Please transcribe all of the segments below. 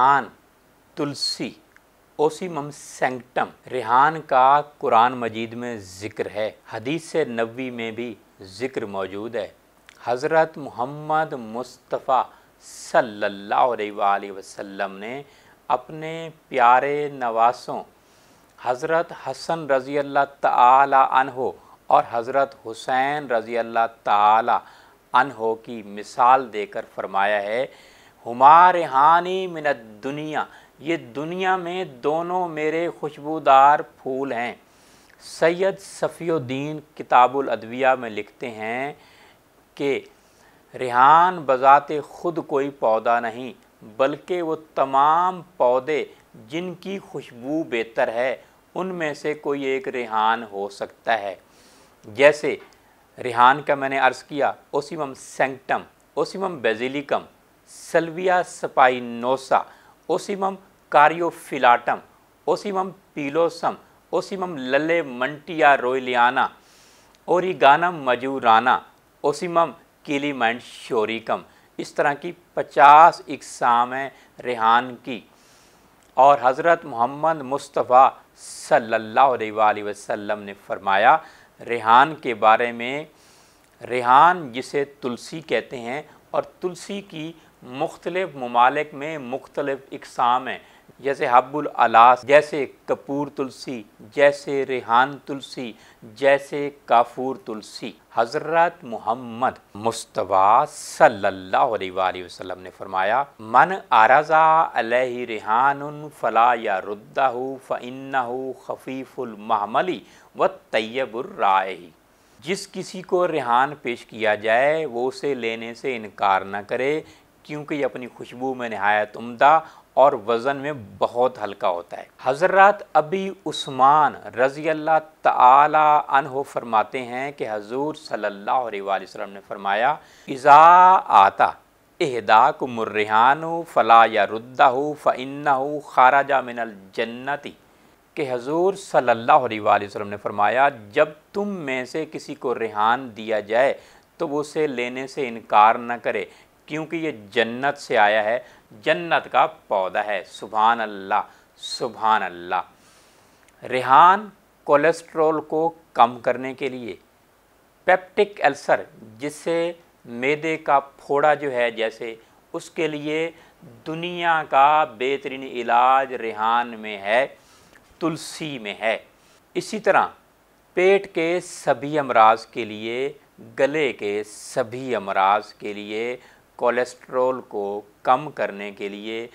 ریحان تلسی اوسی مم سینکٹم ریحان کا قرآن مجید میں ذکر ہے حدیث نبوی میں بھی ذکر موجود ہے حضرت محمد مصطفیٰ صلی اللہ علیہ وسلم نے اپنے پیارے نواسوں حضرت حسن رضی اللہ تعالی عنہ اور حضرت حسین رضی اللہ تعالی عنہ کی مثال دے کر فرمایا ہے ہانی من الدنیا یہ دنیا میں دونوں میرے خوشبودار پھول ہیں سید صفی الدین کتاب الادویہ میں لکھتے ہیں کہ ریحان بذات خود کوئی پودا نہیں بلکہ وہ تمام پودے جن کی خوشبو بہتر ہے ان میں سے کوئی ایک ریحان ہو سکتا ہے جیسے ریحان کا میں نے عرض کیا اسیمم سینکٹم اسیمم بیزیلیکم سلویا سپائنوسا اوسیمم فیلاتم اوسیمم پیلوسم اوسیمم للے منٹیا اوری اوریگانم مجورانا اوسیمم کیلی منٹ شوریکم اس طرح کی پچاس اقسام ہیں ریحان کی اور حضرت محمد مصطفیٰ صلی اللہ علیہ وآلہ وسلم نے فرمایا ریحان کے بارے میں ریحان جسے تلسی کہتے ہیں اور تلسی کی مختلف ممالک میں مختلف اقسام ہیں جیسے حب الاس جیسے کپور تلسی جیسے ریحان تلسی جیسے کافور تلسی حضرت محمد مصطفیٰ صلی اللہ علیہ وآلہ وسلم نے فرمایا من آرزا علیہ ریحان فلا یا ردہ فإنہ خفیف المحملی و طیب الرائحی جس کسی کو ریحان پیش کیا جائے وہ اسے لینے سے انکار نہ کرے کیونکہ یہ اپنی خوشبو میں نہایت عمدہ اور وزن میں بہت ہلکا ہوتا ہے حضرات ابی عثمان رضی اللہ تعالی عنہ فرماتے ہیں کہ حضور صلی اللہ علیہ وآلہ وسلم نے فرمایا کو مرحان ہو فلاح یا ردہ ہو فعن ہو من الجنتی کہ حضور صلی اللہ علیہ وآلہ وسلم نے فرمایا جب تم میں سے کسی کو ریحان دیا جائے تو وہ اسے لینے سے انکار نہ کرے کیونکہ یہ جنت سے آیا ہے جنت کا پودا ہے سبحان اللہ سبحان اللہ ریحان کولیسٹرول کو کم کرنے کے لیے پیپٹک السر جس سے میدے کا پھوڑا جو ہے جیسے اس کے لیے دنیا کا بہترین علاج ریحان میں ہے تلسی میں ہے اسی طرح پیٹ کے سبھی امراض کے لیے گلے کے سبھی امراض کے لیے کولیسٹرول کو کم کرنے کے لیے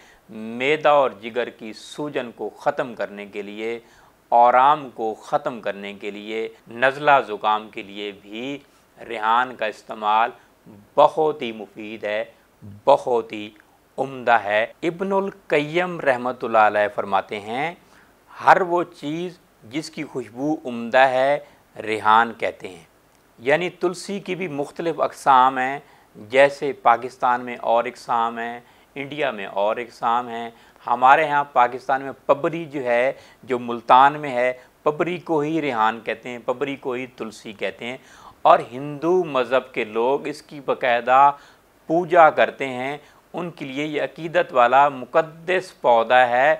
میدہ اور جگر کی سوجن کو ختم کرنے کے لیے اورام کو ختم کرنے کے لیے نزلہ زکام کے لیے بھی ریحان کا استعمال بہت ہی مفید ہے بہت ہی عمدہ ہے ابن القیم رحمت اللہ علیہ فرماتے ہیں ہر وہ چیز جس کی خوشبو عمدہ ہے ریحان کہتے ہیں یعنی تلسی کی بھی مختلف اقسام ہیں جیسے پاکستان میں اور اقسام ہیں انڈیا میں اور اقسام ہیں ہمارے ہاں پاکستان میں پبری جو ہے جو ملتان میں ہے پبری کو ہی ریحان کہتے ہیں پبری کو ہی تلسی کہتے ہیں اور ہندو مذہب کے لوگ اس کی باقاعدہ پوجا کرتے ہیں ان کے لیے یہ عقیدت والا مقدس پودا ہے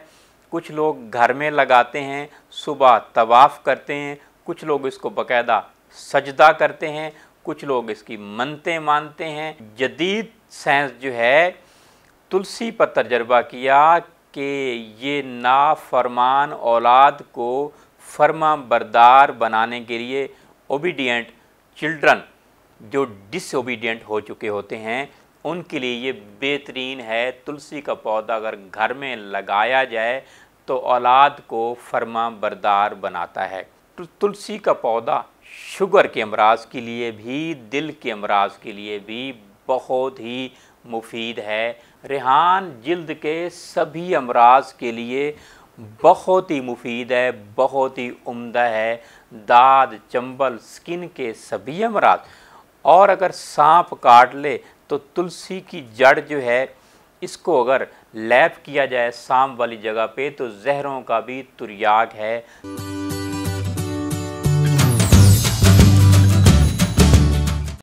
کچھ لوگ گھر میں لگاتے ہیں صبح طواف کرتے ہیں کچھ لوگ اس کو باقاعدہ سجدہ کرتے ہیں کچھ لوگ اس کی منتے مانتے ہیں جدید سائنس جو ہے تلسی پر تجربہ کیا کہ یہ نافرمان اولاد کو فرما بردار بنانے کے لیے اوبیڈینٹ چلڈرن جو ڈس اوبیڈینٹ ہو چکے ہوتے ہیں ان کے لیے یہ بہترین ہے تلسی کا پودا اگر گھر میں لگایا جائے تو اولاد کو فرما بردار بناتا ہے تلسی کا پودا شوگر کے امراض کے لیے بھی دل کے امراض کے لیے بھی بہت ہی مفید ہے ریحان جلد کے سبھی امراض کے لیے بہت ہی مفید ہے بہت ہی عمدہ ہے داد چمبل سکن کے سبھی امراض اور اگر سانپ کاٹ لے تو تلسی کی جڑ جو ہے اس کو اگر لیپ کیا جائے سانپ والی جگہ پہ تو زہروں کا بھی تریاگ ہے